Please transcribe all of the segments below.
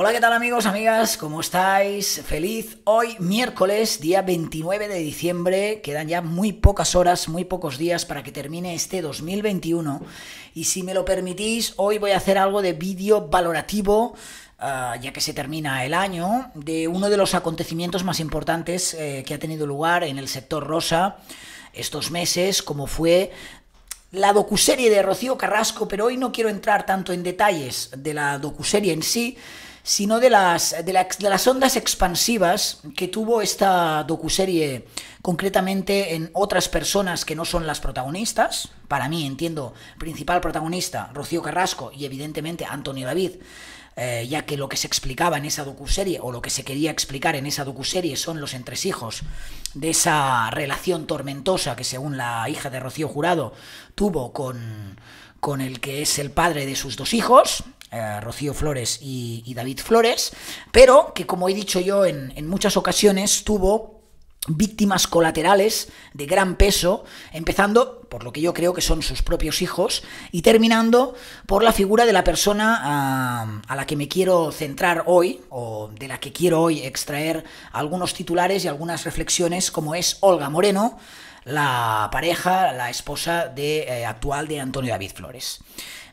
Hola, ¿qué tal amigos, amigas? ¿Cómo estáis? Feliz hoy miércoles, día 29 de diciembre. Quedan ya muy pocas horas, muy pocos días para que termine este 2021. Y si me lo permitís, hoy voy a hacer algo de vídeo valorativo ah, ya que se termina el año, de uno de los acontecimientos más importantes eh, que ha tenido lugar en el sector rosa estos meses, como fue la docuserie de Rocío Carrasco, pero hoy no quiero entrar tanto en detalles de la docuserie en sí, sino de las, de, las ondas expansivas que tuvo esta docuserie concretamente en otras personas que no son las protagonistas. Para mí, entiendo, principal protagonista, Rocío Carrasco y evidentemente Antonio David. Eh, ya que lo que se explicaba en esa docuserie o lo que se quería explicar en esa docuserie son los entresijos de esa relación tormentosa que según la hija de Rocío Jurado tuvo con, con el que es el padre de sus dos hijos, eh, Rocío Flores y, David Flores, pero que como he dicho yo en, muchas ocasiones tuvo víctimas colaterales de gran peso, empezando por lo que yo creo que son sus propios hijos y terminando por la figura de la persona a, ah, a la que me quiero centrar hoy o de la que quiero hoy extraer algunos titulares y algunas reflexiones como es Olga Moreno, la pareja, la esposa de, eh, actual de Antonio David Flores.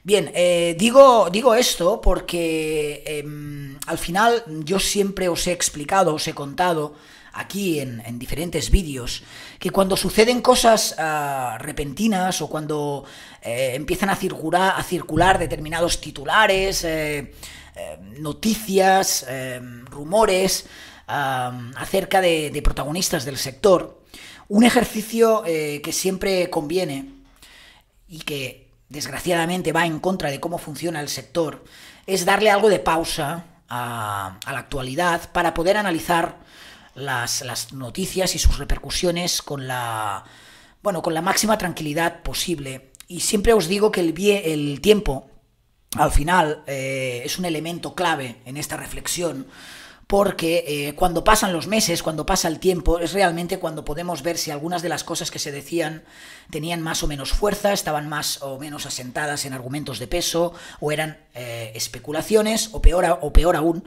Bien, eh, digo, digo, esto porque em, al final yo siempre os he explicado, os he contado aquí en, diferentes vídeos, que cuando suceden cosas ah, repentinas o cuando eh, empiezan a circular, determinados titulares, noticias, em, rumores acerca de protagonistas del sector, un ejercicio eh, que siempre conviene y que desgraciadamente va en contra de cómo funciona el sector es darle algo de pausa a, la actualidad para poder analizar las, noticias y sus repercusiones con la bueno con la máxima tranquilidad posible y siempre os digo que el, el tiempo al final eh, es un elemento clave en esta reflexión porque eh, cuando pasan los meses, cuando pasa el tiempo, es realmente cuando podemos ver si algunas de las cosas que se decían tenían más o menos fuerza, estaban más o menos asentadas en argumentos de peso, o eran eh, especulaciones, o peor, o peor aún,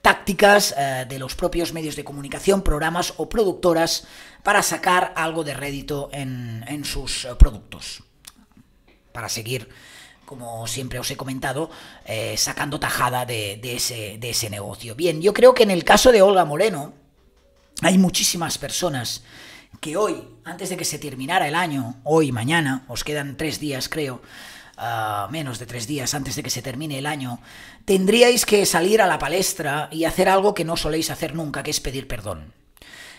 tácticas eh, de los propios medios de comunicación, programas o productoras para sacar algo de rédito en, en sus productos, para seguir como siempre os he comentado, eh, sacando tajada de, ese, negocio. Bien, yo creo que en el caso de Olga Moreno, hay muchísimas personas que hoy, antes de que se terminara el año, hoy, mañana, os quedan tres días, creo, ah, menos de tres días antes de que se termine el año, tendríais que salir a la palestra y hacer algo que no soléis hacer nunca, que es pedir perdón.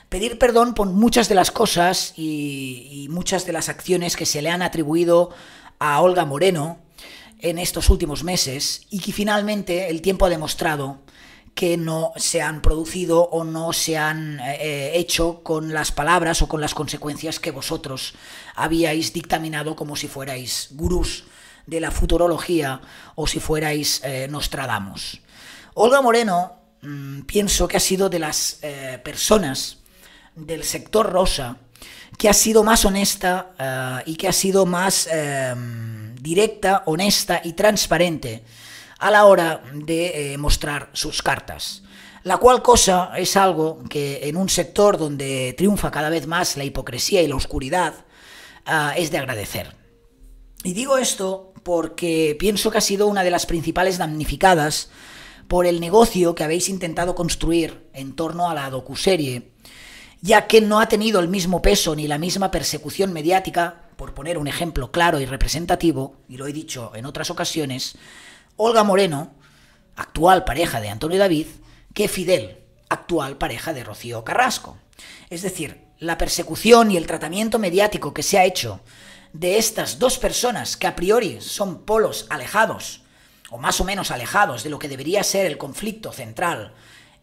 Pedir perdón por muchas de las cosas y muchas de las acciones que se le han atribuido a Olga Moreno en estos últimos meses y que finalmente el tiempo ha demostrado que no se han producido o no se han eh, hecho con las palabras o con las consecuencias que vosotros habíais dictaminado como si fuerais gurús de la futurología o si fuerais eh, Nostradamus. Olga Moreno mm, pienso que ha sido de las eh, personas del sector rosa que ha sido más honesta y que ha sido más directa, honesta y transparente a la hora de eh, mostrar sus cartas. La cual cosa es algo que en un sector donde triunfa cada vez más la hipocresía y la oscuridad ah, es de agradecer. Y digo esto porque pienso que ha sido una de las principales damnificadas por el negocio que habéis intentado construir en torno a la docuserie, ya que no ha tenido el mismo peso ni la misma persecución mediática por poner un ejemplo claro y representativo, y lo he dicho en otras ocasiones, Olga Moreno, actual pareja de Antonio David, que Fidel, actual pareja de Rocío Carrasco. Es decir, la persecución y el tratamiento mediático que se ha hecho de estas dos personas que a priori son polos alejados, o más o menos alejados de lo que debería ser el conflicto central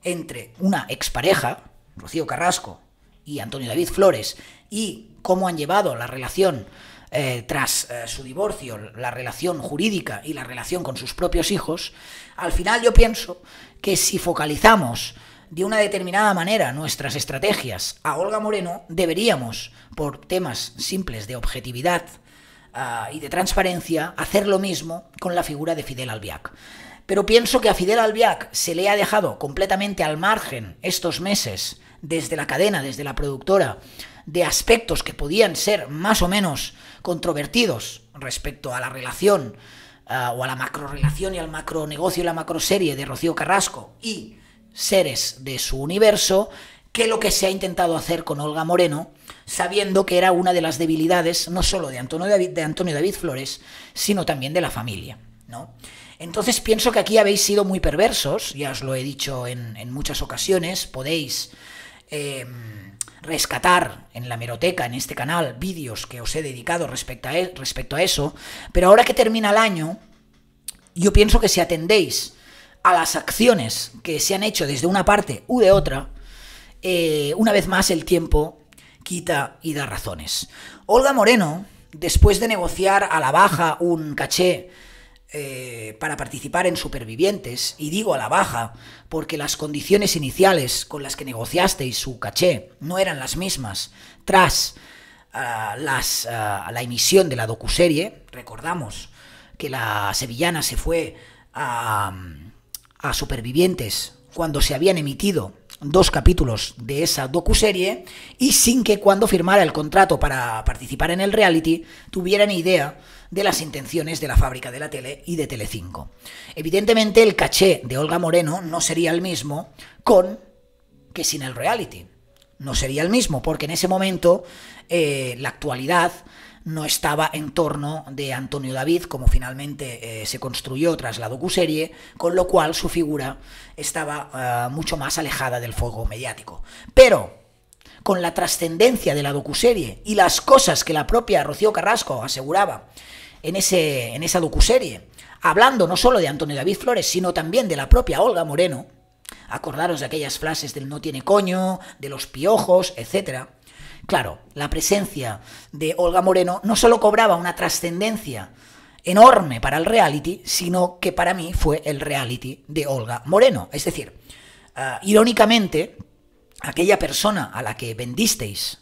entre una expareja, Rocío Carrasco y Antonio David Flores, y cómo han llevado la relación eh, tras eh, su divorcio, la relación jurídica y la relación con sus propios hijos, al final yo pienso que si focalizamos de una determinada manera nuestras estrategias a Olga Moreno, deberíamos, por temas simples de objetividad ah, y de transparencia, hacer lo mismo con la figura de Fidel Albiac. Pero pienso que a Fidel Albiac se le ha dejado completamente al margen estos meses desde la cadena, desde la productora, de aspectos que podían ser más o menos controvertidos respecto a la relación eh, o a la macrorelación y al macronegocio y la macroserie de Rocío Carrasco y seres de su universo, que lo que se ha intentado hacer con Olga Moreno, sabiendo que era una de las debilidades no solo de Antonio David, de Antonio David Flores, sino también de la familia. ¿no? Entonces pienso que aquí habéis sido muy perversos, ya os lo he dicho en, en muchas ocasiones, podéis... Eh, rescatar en la meroteca, en este canal, vídeos que os he dedicado respecto a, e-, respecto a eso, pero ahora que termina el año, yo pienso que si atendéis a las acciones que se han hecho desde una parte u de otra, eh, una vez más el tiempo quita y da razones. Olga Moreno, después de negociar a la baja un caché eh, para participar en Supervivientes, y digo a la baja, porque las condiciones iniciales con las que negociaste y su caché no eran las mismas tras ah, ah, la emisión de la docuserie. Recordamos que la sevillana se fue a Supervivientes cuando se habían emitido dos capítulos de esa docuserie y sin que cuando firmara el contrato para participar en el reality tuvieran idea de las intenciones de la fábrica de la tele y de Telecinco. Evidentemente el caché de Olga Moreno no sería el mismo con que sin el reality. No sería el mismo porque en ese momento eh, la actualidad no estaba en torno de Antonio David, como finalmente eh, se construyó tras la docuserie, con lo cual su figura estaba eh, mucho más alejada del fuego mediático. Pero con la trascendencia de la docuserie y las cosas que la propia Rocío Carrasco aseguraba en, ese, en esa docuserie, hablando no solo de Antonio David Flores, sino también de la propia Olga Moreno, acordaros de aquellas frases del no tiene coño, de los piojos, etcétera Claro, la presencia de Olga Moreno no solo cobraba una trascendencia enorme para el reality, sino que para mí fue el reality de Olga Moreno. Es decir, ah, irónicamente, aquella persona a la que vendisteis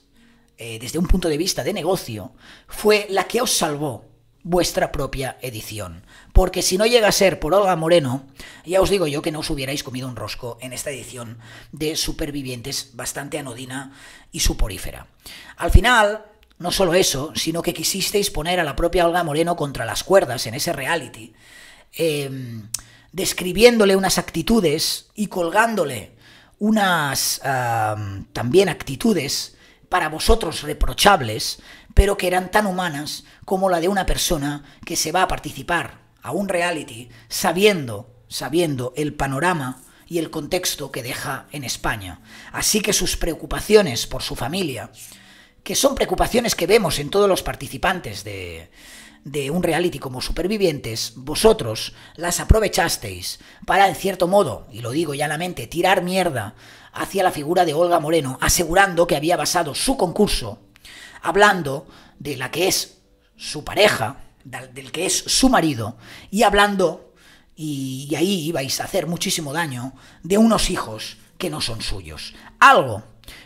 eh, desde un punto de vista de negocio fue la que os salvó vuestra propia edición porque si no llega a ser por Olga Moreno, ya os digo yo que no os hubierais comido un rosco en esta edición de Supervivientes bastante anodina y suporífera. Al final, no solo eso, sino que quisisteis poner a la propia Olga Moreno contra las cuerdas en ese reality, em, describiéndole unas actitudes y colgándole unas también actitudes para vosotros reprochables, pero que eran tan humanas como la de una persona que se va a participar a un reality sabiendo, sabiendo el panorama y el contexto que deja en España. Así que sus preocupaciones por su familia, que son preocupaciones que vemos en todos los participantes de, de un reality como supervivientes, vosotros las aprovechasteis para, en cierto modo, y lo digo llanamente, tirar mierda hacia la figura de Olga Moreno, asegurando que había basado su concurso, hablando de la que es su pareja, del, que es su marido y hablando, y, ahí ibais a hacer muchísimo daño, de unos hijos que no son suyos. Algo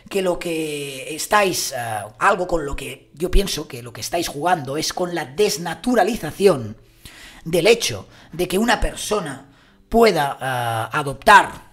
que lo que estáis, eh, algo con lo que yo pienso que lo que estáis jugando es con la desnaturalización del hecho de que una persona pueda adoptar. Eh, adoptar,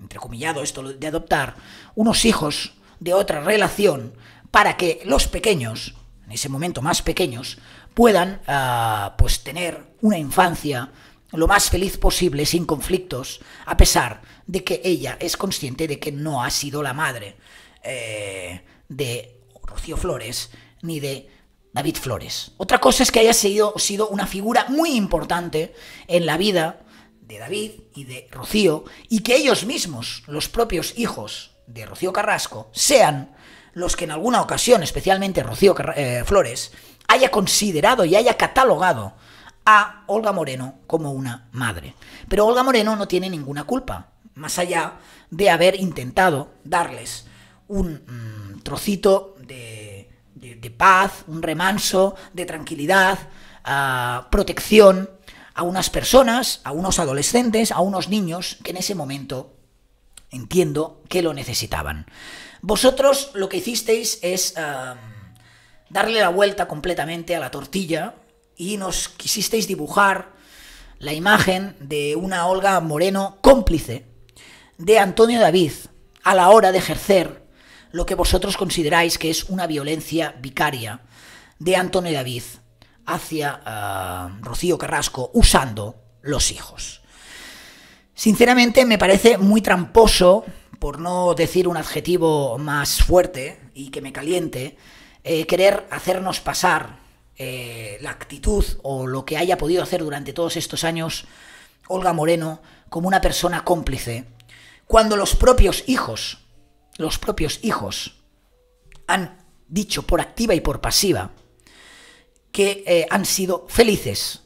entrecomillado esto de adoptar, unos hijos de otra relación para que los pequeños, en ese momento más pequeños, puedan ah, pues tener una infancia lo más feliz posible, sin conflictos, a pesar de que ella es consciente de que no ha sido la madre eh, de Rocío Flores ni de David Flores. Otra cosa es que haya sido, sido una figura muy importante en la vida de David y de Rocío y que ellos mismos, los propios hijos de Rocío Carrasco, sean los que en alguna ocasión, especialmente Rocío eh, Flores, haya considerado y haya catalogado a Olga Moreno como una madre. Pero Olga Moreno no tiene ninguna culpa, más allá de haber intentado darles un mm, trocito de, paz, un remanso, de tranquilidad, ah, protección a unas personas, a unos adolescentes, a unos niños que en ese momento entiendo que lo necesitaban. Vosotros lo que hicisteis es... Ah, darle la vuelta completamente a la tortilla y nos quisisteis dibujar la imagen de una Olga Moreno cómplice de Antonio David a la hora de ejercer lo que vosotros consideráis que es una violencia vicaria de Antonio David hacia ah, Rocío Carrasco usando los hijos. Sinceramente me parece muy tramposo, por no decir un adjetivo más fuerte y que me caliente, eh, querer hacernos pasar eh, la actitud o lo que haya podido hacer durante todos estos años Olga Moreno como una persona cómplice, cuando los propios hijos, los propios hijos, han dicho por activa y por pasiva que eh, han sido felices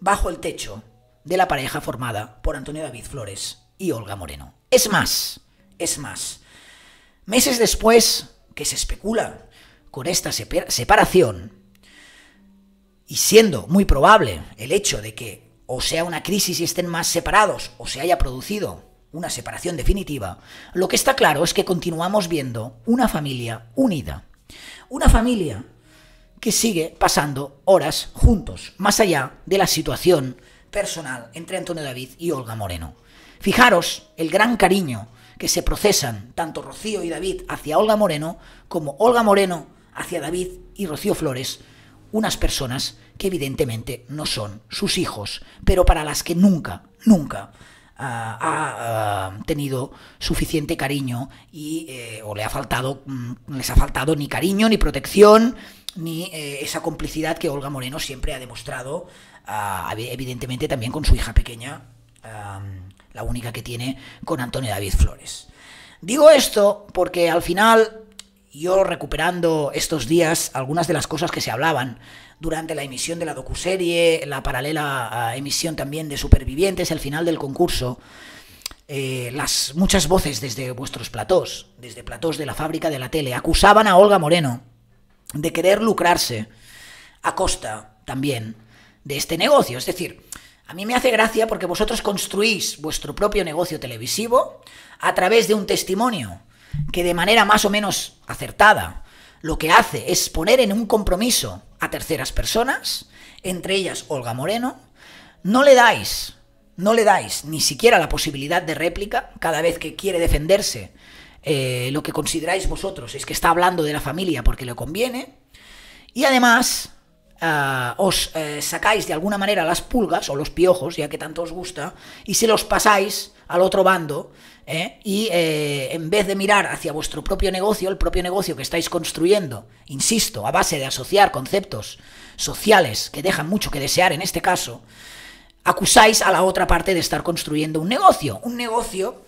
bajo el techo de la pareja formada por Antonio David Flores y Olga Moreno. Es más, es más, meses después que se especula con esta separación, y siendo muy probable el hecho de que o sea una crisis y estén más separados, o se haya producido una separación definitiva, lo que está claro es que continuamos viendo una familia unida. Una familia que sigue pasando horas juntos, más allá de la situación personal entre Antonio David y Olga Moreno. Fijaros el gran cariño que se procesan tanto Rocío y David hacia Olga Moreno como Olga Moreno hacia David y Rocío Flores, unas personas que evidentemente no son sus hijos, pero para las que nunca, nunca ah, ha ah, tenido suficiente cariño y eh, o le ha faltado, mm, les ha faltado ni cariño, ni protección, ni eh, esa complicidad que Olga Moreno siempre ha demostrado, ah, evidentemente también con su hija pequeña, la única que tiene con Antonio David Flores. Digo esto porque al final yo recuperando estos días algunas de las cosas que se hablaban durante la emisión de la docuserie, la paralela ah, emisión también de Supervivientes, al final del concurso, eh, las muchas voces desde vuestros platós, desde platós de la fábrica de la tele, acusaban a Olga Moreno de querer lucrarse a costa también de este negocio. Es decir, a mí me hace gracia porque vosotros construís vuestro propio negocio televisivo a través de un testimonio que de manera más o menos acertada lo que hace es poner en un compromiso a terceras personas, entre ellas Olga Moreno, no le dais, no le dais ni siquiera la posibilidad de réplica cada vez que quiere defenderse. Eh, lo que consideráis vosotros es que está hablando de la familia porque le conviene. Y además, eh, os eh, sacáis de alguna manera las pulgas o los piojos, ya que tanto os gusta, y se los pasáis al otro bando ¿eh? y eh, en vez de mirar hacia vuestro propio negocio, el propio negocio que estáis construyendo, insisto, a base de asociar conceptos sociales que dejan mucho que desear en este caso, acusáis a la otra parte de estar construyendo un negocio, un negocio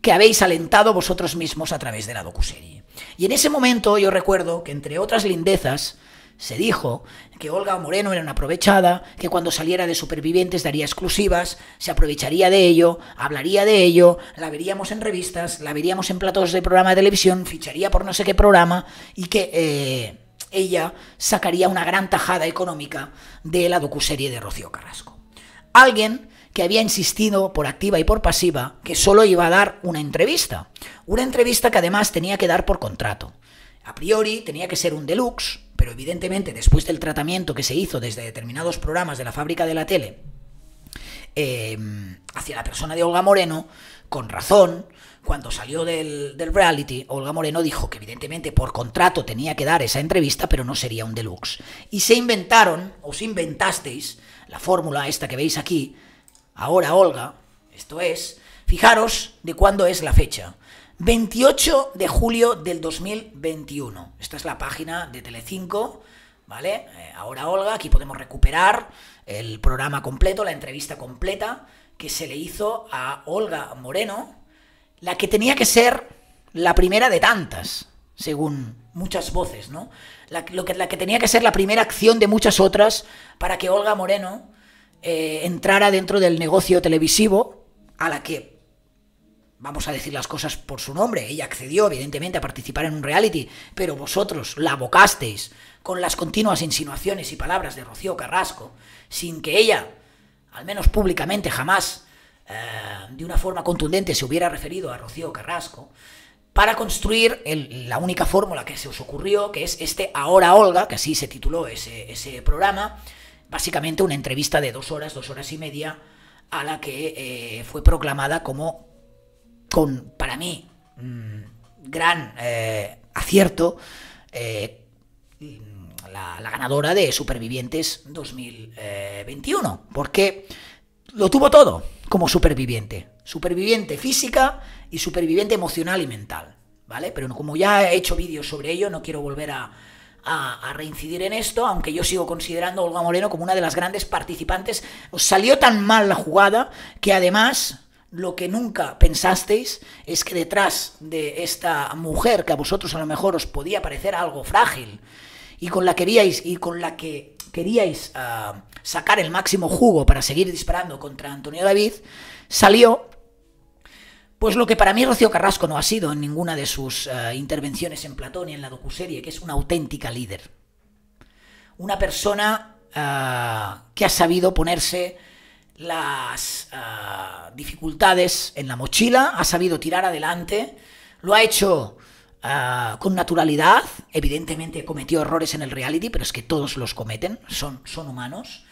que habéis alentado vosotros mismos a través de la docuserie. Y en ese momento yo recuerdo que entre otras lindezas, se dijo que Olga Moreno era una aprovechada, que cuando saliera de Supervivientes daría exclusivas, se aprovecharía de ello, hablaría de ello, la veríamos en revistas, la veríamos en platos de programa de televisión, ficharía por no sé qué programa y que eh, ella sacaría una gran tajada económica de la docuserie de Rocío Carrasco. Alguien que había insistido por activa y por pasiva que solo iba a dar una entrevista, una entrevista que además tenía que dar por contrato. A priori tenía que ser un deluxe, pero evidentemente después del tratamiento que se hizo desde determinados programas de la fábrica de la tele em, hacia la persona de Olga Moreno, con razón, cuando salió del, del, reality, Olga Moreno dijo que evidentemente por contrato tenía que dar esa entrevista, pero no sería un deluxe. Y se inventaron, os inventasteis, la fórmula esta que veis aquí, ahora Olga, esto es, fijaros de cuándo es la fecha. 28 de julio del 2021. Esta es la página de Telecinco, ¿vale? Eh, ahora Olga, aquí podemos recuperar el programa completo, la entrevista completa que se le hizo a Olga Moreno, la que tenía que ser la primera de tantas, según muchas voces, ¿no? La, lo que, la que tenía que ser la primera acción de muchas otras para que Olga Moreno eh, entrara dentro del negocio televisivo a la que vamos a decir las cosas por su nombre, ella accedió evidentemente a participar en un reality, pero vosotros la abocasteis con las continuas insinuaciones y palabras de Rocío Carrasco, sin que ella, al menos públicamente jamás, eh, de una forma contundente se hubiera referido a Rocío Carrasco, para construir la única fórmula que se os ocurrió, que es este Ahora Olga, que así se tituló ese, ese programa, básicamente una entrevista de dos horas, dos horas y media, a la que eh, fue proclamada como con, para mí, mm, gran eh, acierto, eh, la, ganadora de Supervivientes 2021, eh, porque lo tuvo todo como superviviente, superviviente física y superviviente emocional y mental, ¿vale? Pero como ya he hecho vídeos sobre ello, no quiero volver a, a, reincidir en esto, aunque yo sigo considerando a Olga Moreno como una de las grandes participantes. Salió tan mal la jugada que además lo que nunca pensasteis es que detrás de esta mujer que a vosotros a lo mejor os podía parecer algo frágil y con la queríais y con la que queríais ah, sacar el máximo jugo para seguir disparando contra Antonio David, salió pues lo que para mí Rocío Carrasco no ha sido en ninguna de sus ah, intervenciones en Platón y en la docuserie, que es una auténtica líder. Una persona ah, que ha sabido ponerse las ah, dificultades en la mochila, ha sabido tirar adelante, lo ha hecho ah, con naturalidad, evidentemente cometió errores en el reality, pero es que todos los cometen, son, son humanos,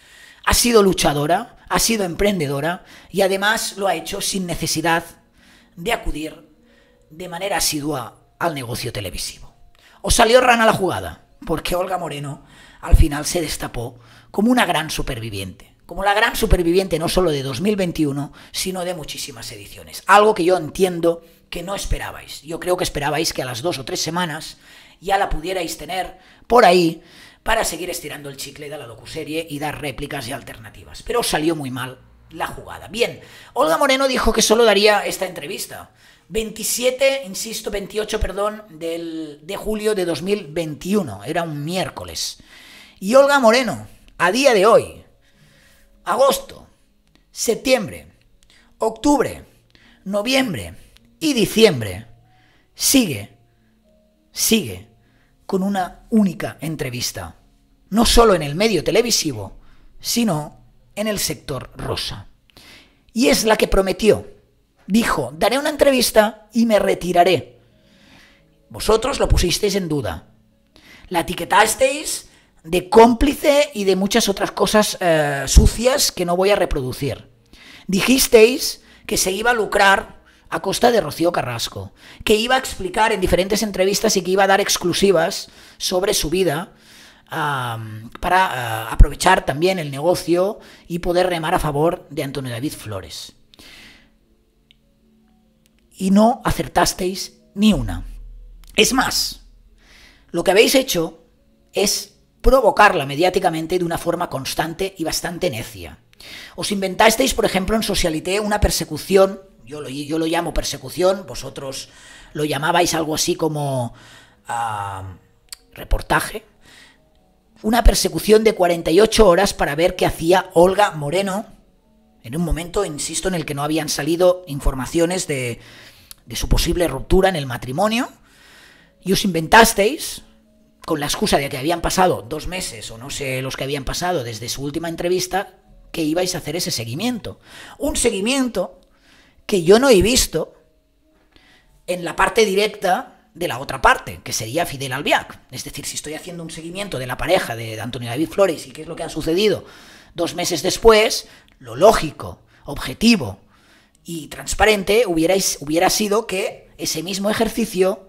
ha sido luchadora, ha sido emprendedora y además lo ha hecho sin necesidad de acudir de manera asidua al negocio televisivo. O salió rana la jugada, porque Olga Moreno al final se destapó como una gran superviviente como la gran superviviente no solo de 2021, sino de muchísimas ediciones. Algo que yo entiendo que no esperabais. Yo creo que esperabais que a las dos o tres semanas ya la pudierais tener por ahí para seguir estirando el chicle de la docuserie y dar réplicas y alternativas. Pero salió muy mal la jugada. Bien, Olga Moreno dijo que solo daría esta entrevista. 27, insisto, 28, perdón, del, de julio de 2021. Era un miércoles. Y Olga Moreno, a día de hoy, agosto, septiembre, octubre, noviembre y diciembre sigue, sigue con una única entrevista, no solo en el medio televisivo, sino en el sector rosa. Y es la que prometió. Dijo, daré una entrevista y me retiraré. Vosotros lo pusisteis en duda. La etiquetasteis de cómplice y de muchas otras cosas eh, sucias que no voy a reproducir. Dijisteis que se iba a lucrar a costa de Rocío Carrasco, que iba a explicar en diferentes entrevistas y que iba a dar exclusivas sobre su vida para eh, aprovechar también el negocio y poder remar a favor de Antonio David Flores. Y no acertasteis ni una. Es más, lo que habéis hecho es provocarla mediáticamente de una forma constante y bastante necia. Os inventasteis, por ejemplo, en Socialité una persecución, yo lo, yo lo llamo persecución, vosotros lo llamabais algo así como ah, reportaje, una persecución de 48 horas para ver qué hacía Olga Moreno, en un momento, insisto, en el que no habían salido informaciones de, de su posible ruptura en el matrimonio, y os inventasteis con la excusa de que habían pasado dos meses o no sé los que habían pasado desde su última entrevista, que ibais a hacer ese seguimiento. Un seguimiento que yo no he visto en la parte directa de la otra parte, que sería Fidel Albiac. Es decir, si estoy haciendo un seguimiento de la pareja de Antonio David Flores y qué es lo que ha sucedido dos meses después, lo lógico, objetivo y transparente hubierais, hubiera sido que ese mismo ejercicio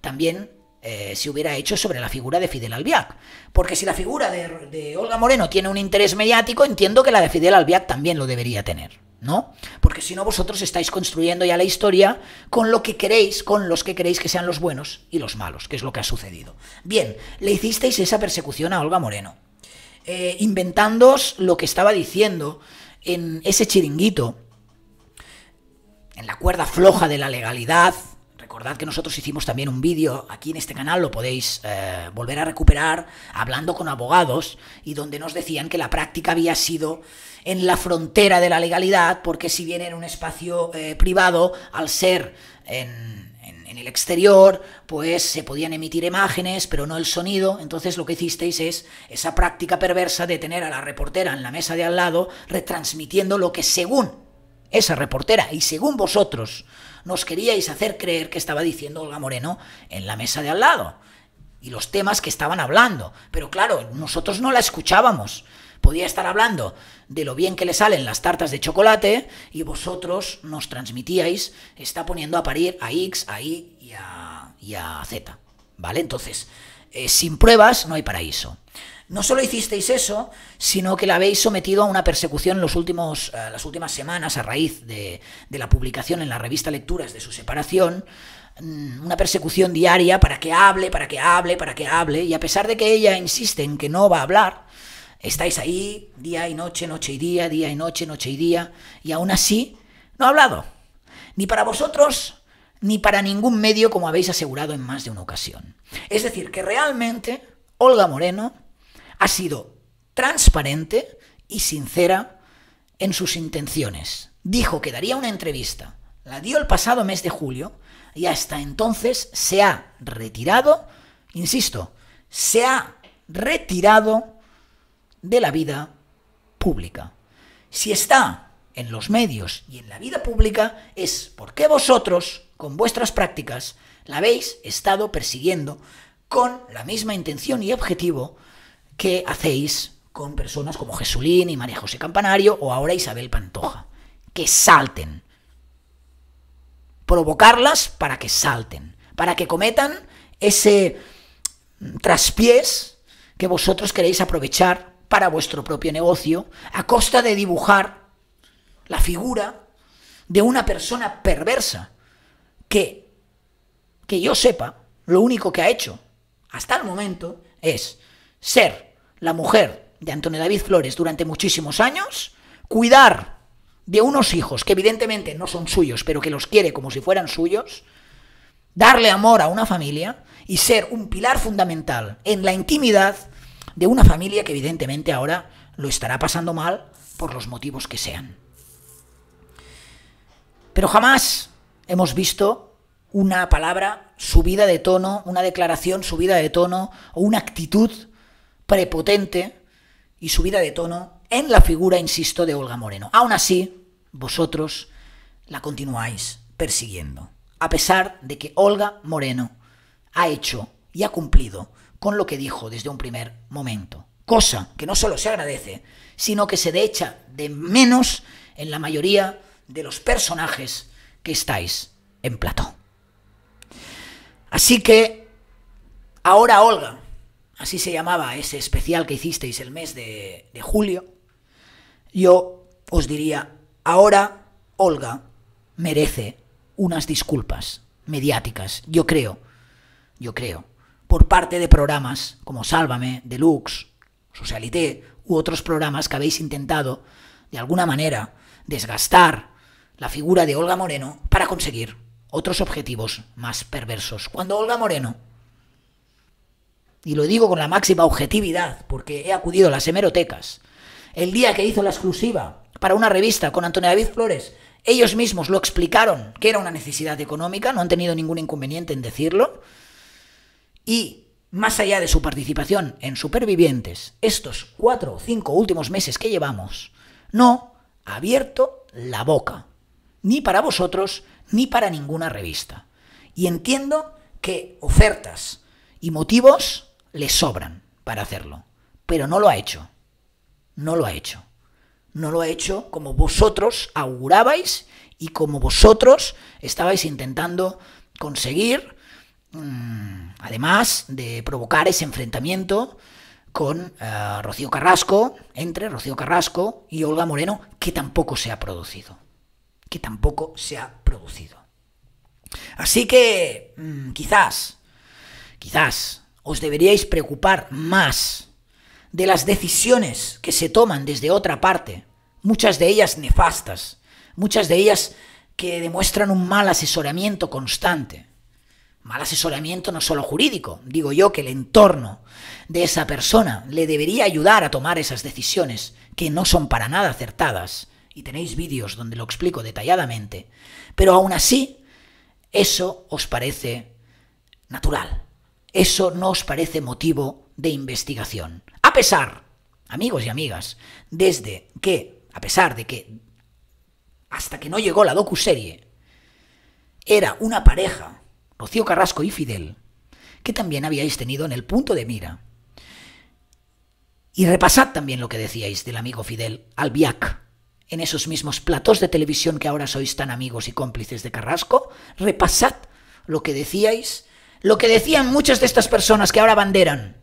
también eh, se hubiera hecho sobre la figura de Fidel Albiac. Porque si la figura de, Olga Moreno tiene un interés mediático, entiendo que la de Fidel Albiac también lo debería tener, ¿no? Porque si no, vosotros estáis construyendo ya la historia con lo que queréis, con los que queréis que sean los buenos y los malos, que es lo que ha sucedido. Bien, le hicisteis esa persecución a Olga Moreno, eh, lo que estaba diciendo en ese chiringuito, en la cuerda floja de la legalidad, Recordad que nosotros hicimos también un vídeo aquí en este canal, lo podéis eh, volver a recuperar, hablando con abogados y donde nos decían que la práctica había sido en la frontera de la legalidad, porque si bien en un espacio eh, privado, al ser en, en el exterior, pues se podían emitir imágenes, pero no el sonido. Entonces lo que hicisteis es esa práctica perversa de tener a la reportera en la mesa de al lado retransmitiendo lo que según esa reportera y según vosotros nos queríais hacer creer que estaba diciendo Olga Moreno en la mesa de al lado y los temas que estaban hablando. Pero claro, nosotros no la escuchábamos. Podía estar hablando de lo bien que le salen las tartas de chocolate y vosotros nos transmitíais, está poniendo a parir a X, a Y y a, y a Z. ¿Vale? Entonces, eh, sin pruebas no hay paraíso. No solo hicisteis eso, sino que la habéis sometido a una persecución en los últimos, eh, las últimas semanas a raíz de, de la publicación en la revista Lecturas de su separación, mm, una persecución diaria para que hable, para que hable, para que hable, y a pesar de que ella insiste en que no va a hablar, estáis ahí día y noche, noche y día, día y noche, noche y día, y aún así no ha hablado. Ni para vosotros, ni para ningún medio como habéis asegurado en más de una ocasión. Es decir, que realmente Olga Moreno ha sido transparente y sincera en sus intenciones. Dijo que daría una entrevista, la dio el pasado mes de julio y hasta entonces se ha retirado, insisto, se ha retirado de la vida pública. Si está en los medios y en la vida pública es porque vosotros con vuestras prácticas la habéis estado persiguiendo con la misma intención y objetivo que hacéis con personas como Jesulín y María José Campanario o ahora Isabel Pantoja. Que salten. Provocarlas para que salten, para que cometan ese traspiés que vosotros queréis aprovechar para vuestro propio negocio a costa de dibujar la figura de una persona perversa que, que yo sepa, lo único que ha hecho hasta el momento es ser la mujer de Antonio David Flores durante muchísimos años, cuidar de unos hijos que evidentemente no son suyos, pero que los quiere como si fueran suyos, darle amor a una familia y ser un pilar fundamental en la intimidad de una familia que evidentemente ahora lo estará pasando mal por los motivos que sean. Pero jamás hemos visto una palabra subida de tono, una declaración subida de tono o una actitud prepotente y subida de tono en la figura, insisto, de Olga Moreno. Aún así, vosotros la continuáis persiguiendo, a pesar de que Olga Moreno ha hecho y ha cumplido con lo que dijo desde un primer momento, cosa que no solo se agradece, sino que se decha echa de menos en la mayoría de los personajes que estáis en plató. Así que, ahora Olga, así se llamaba ese especial que hicisteis el mes de, de julio, yo os diría, ahora Olga merece unas disculpas mediáticas, yo creo, yo creo, por parte de programas como Sálvame, Deluxe, Socialité u otros programas que habéis intentado, de alguna manera, desgastar la figura de Olga Moreno para conseguir otros objetivos más perversos. Cuando Olga Moreno, y lo digo con la máxima objetividad, porque he acudido a las hemerotecas, el día que hizo la exclusiva para una revista con Antonio David Flores, ellos mismos lo explicaron que era una necesidad económica, no han tenido ningún inconveniente en decirlo, y más allá de su participación en Supervivientes, estos cuatro o cinco últimos meses que llevamos, no ha abierto la boca ni para vosotros, ni para ninguna revista. Y entiendo que ofertas y motivos le sobran para hacerlo, pero no lo ha hecho. No lo ha hecho. No lo ha hecho como vosotros augurabais y como vosotros estabais intentando conseguir, mm, además de provocar ese enfrentamiento con eh, Rocío Carrasco, entre Rocío Carrasco y Olga Moreno, que tampoco se ha producido tampoco se ha producido. Así que mm, quizás, quizás os deberíais preocupar más de las decisiones que se toman desde otra parte, muchas de ellas nefastas, muchas de ellas que demuestran un mal asesoramiento constante. Mal asesoramiento no solo jurídico, digo yo que el entorno de esa persona le debería ayudar a tomar esas decisiones que no son para nada acertadas y tenéis vídeos donde lo explico detalladamente, pero aún así, eso os parece natural. Eso no os parece motivo de investigación. A pesar, amigos y amigas, desde que, a pesar de que hasta que no llegó la docuserie, era una pareja, Rocío Carrasco y Fidel, que también habíais tenido en el punto de mira. Y repasad también lo que decíais del amigo Fidel Albiac, en esos mismos platos de televisión que ahora sois tan amigos y cómplices de Carrasco, repasad lo que decíais, lo que decían muchas de estas personas que ahora banderan.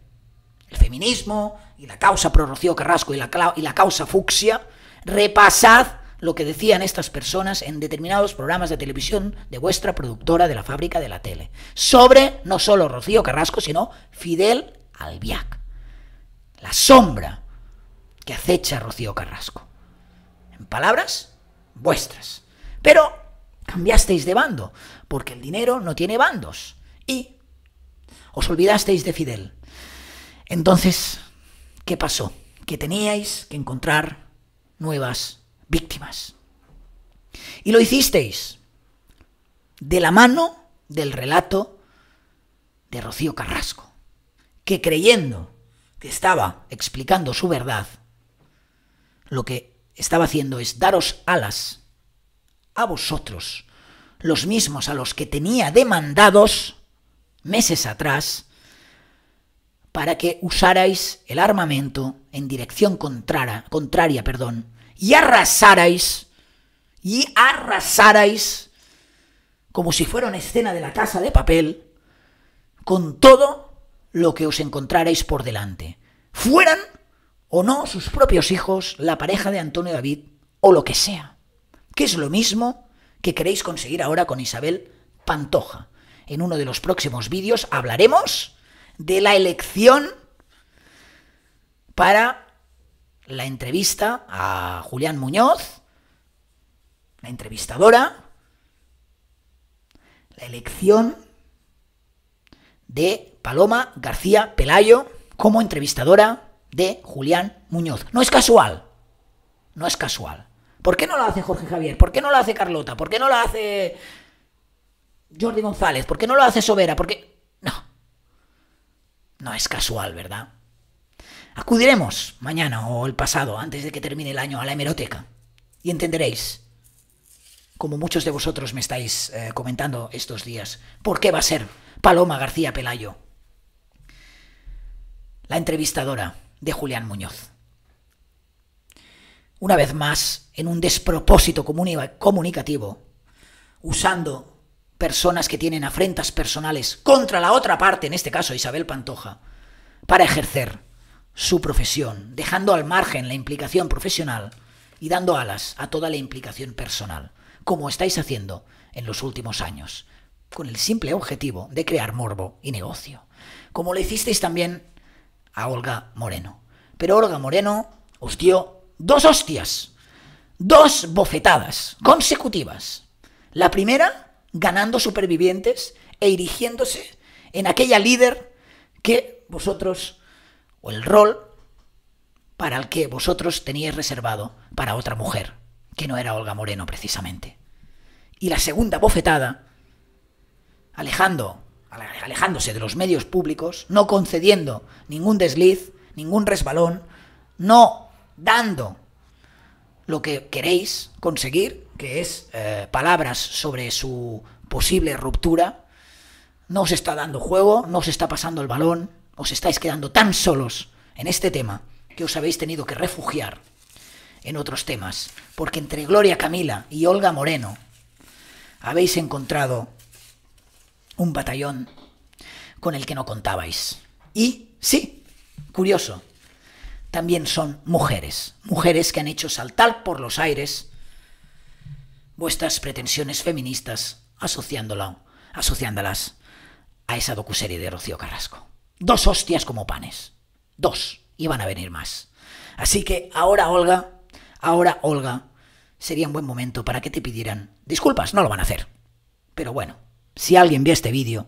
El feminismo y la causa pro Rocío Carrasco y la, y la causa fucsia, repasad lo que decían estas personas en determinados programas de televisión de vuestra productora de la fábrica de la tele, sobre no solo Rocío Carrasco, sino Fidel Albiac, la sombra que acecha a Rocío Carrasco en palabras vuestras. Pero cambiasteis de bando, porque el dinero no tiene bandos. Y os olvidasteis de Fidel. Entonces, ¿qué pasó? Que teníais que encontrar nuevas víctimas. Y lo hicisteis de la mano del relato de Rocío Carrasco, que creyendo que estaba explicando su verdad, lo que estaba haciendo es daros alas a vosotros, los mismos a los que tenía demandados meses atrás, para que usarais el armamento en dirección contrara, contraria perdón, y arrasarais, y arrasarais, como si fuera una escena de la casa de papel, con todo lo que os encontrarais por delante. Fueran o no sus propios hijos, la pareja de Antonio David o lo que sea, que es lo mismo que queréis conseguir ahora con Isabel Pantoja. En uno de los próximos vídeos hablaremos de la elección para la entrevista a Julián Muñoz, la entrevistadora, la elección de Paloma García Pelayo como entrevistadora de Julián Muñoz. No es casual. No es casual. ¿Por qué no lo hace Jorge Javier? ¿Por qué no lo hace Carlota? ¿Por qué no lo hace Jordi González? ¿Por qué no lo hace Sobera? ¿Por qué? No. No es casual, ¿verdad? Acudiremos mañana o el pasado, antes de que termine el año, a la hemeroteca. Y entenderéis, como muchos de vosotros me estáis eh, comentando estos días, por qué va a ser Paloma García Pelayo la entrevistadora de Julián Muñoz. Una vez más, en un despropósito comunicativo, usando personas que tienen afrentas personales contra la otra parte, en este caso Isabel Pantoja, para ejercer su profesión, dejando al margen la implicación profesional y dando alas a toda la implicación personal, como estáis haciendo en los últimos años, con el simple objetivo de crear morbo y negocio, como lo hicisteis también a Olga Moreno. Pero Olga Moreno os dos hostias, dos bofetadas consecutivas. La primera, ganando supervivientes e irigiéndose en aquella líder que vosotros, o el rol para el que vosotros teníais reservado para otra mujer, que no era Olga Moreno precisamente. Y la segunda bofetada, alejando alejándose de los medios públicos, no concediendo ningún desliz, ningún resbalón, no dando lo que queréis conseguir, que es eh, palabras sobre su posible ruptura, no os está dando juego, no os está pasando el balón, os estáis quedando tan solos en este tema que os habéis tenido que refugiar en otros temas, porque entre Gloria Camila y Olga Moreno habéis encontrado un batallón con el que no contabais. Y sí, curioso, también son mujeres, mujeres que han hecho saltar por los aires vuestras pretensiones feministas asociándolas a esa docuserie de Rocío Carrasco. Dos hostias como panes. Dos. Y van a venir más. Así que ahora, Olga, ahora, Olga, sería un buen momento para que te pidieran disculpas. No lo van a hacer. Pero bueno, si alguien ve este vídeo,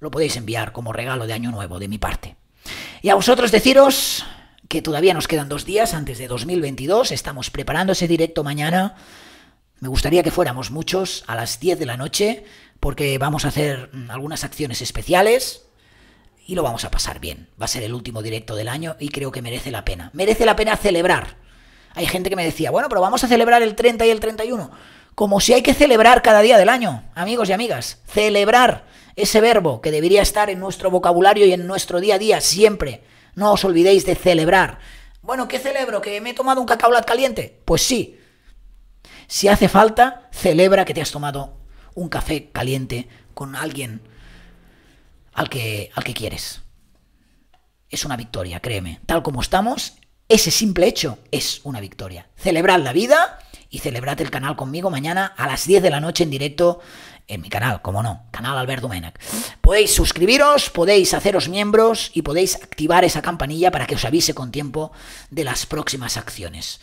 lo podéis enviar como regalo de Año Nuevo de mi parte. Y a vosotros deciros que todavía nos quedan dos días antes de 2022, estamos preparando ese directo mañana. Me gustaría que fuéramos muchos a las 10 de la noche porque vamos a hacer mm, algunas acciones especiales y lo vamos a pasar bien. Va a ser el último directo del año y creo que merece la pena. Merece la pena celebrar. Hay gente que me decía, bueno, pero vamos a celebrar el 30 y el 31 como si hay que celebrar cada día del año, amigos y amigas. Celebrar ese verbo que debería estar en nuestro vocabulario y en nuestro día a día siempre. No os olvidéis de celebrar. Bueno, ¿qué celebro? ¿Que me he tomado un lat caliente? Pues sí. Si hace falta, celebra que te has tomado un café caliente con alguien al que, al que quieres. Es una victoria, créeme. Tal como estamos, ese simple hecho es una victoria. Celebrar la vida y celebrad el canal conmigo mañana a las 10 de la noche en directo en mi canal, como no, canal Albert Menac. Podéis suscribiros, podéis haceros miembros y podéis activar esa campanilla para que os avise con tiempo de las próximas acciones.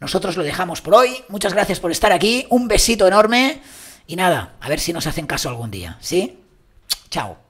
Nosotros lo dejamos por hoy. Muchas gracias por estar aquí. Un besito enorme. Y nada, a ver si nos hacen caso algún día. ¿Sí? Chao.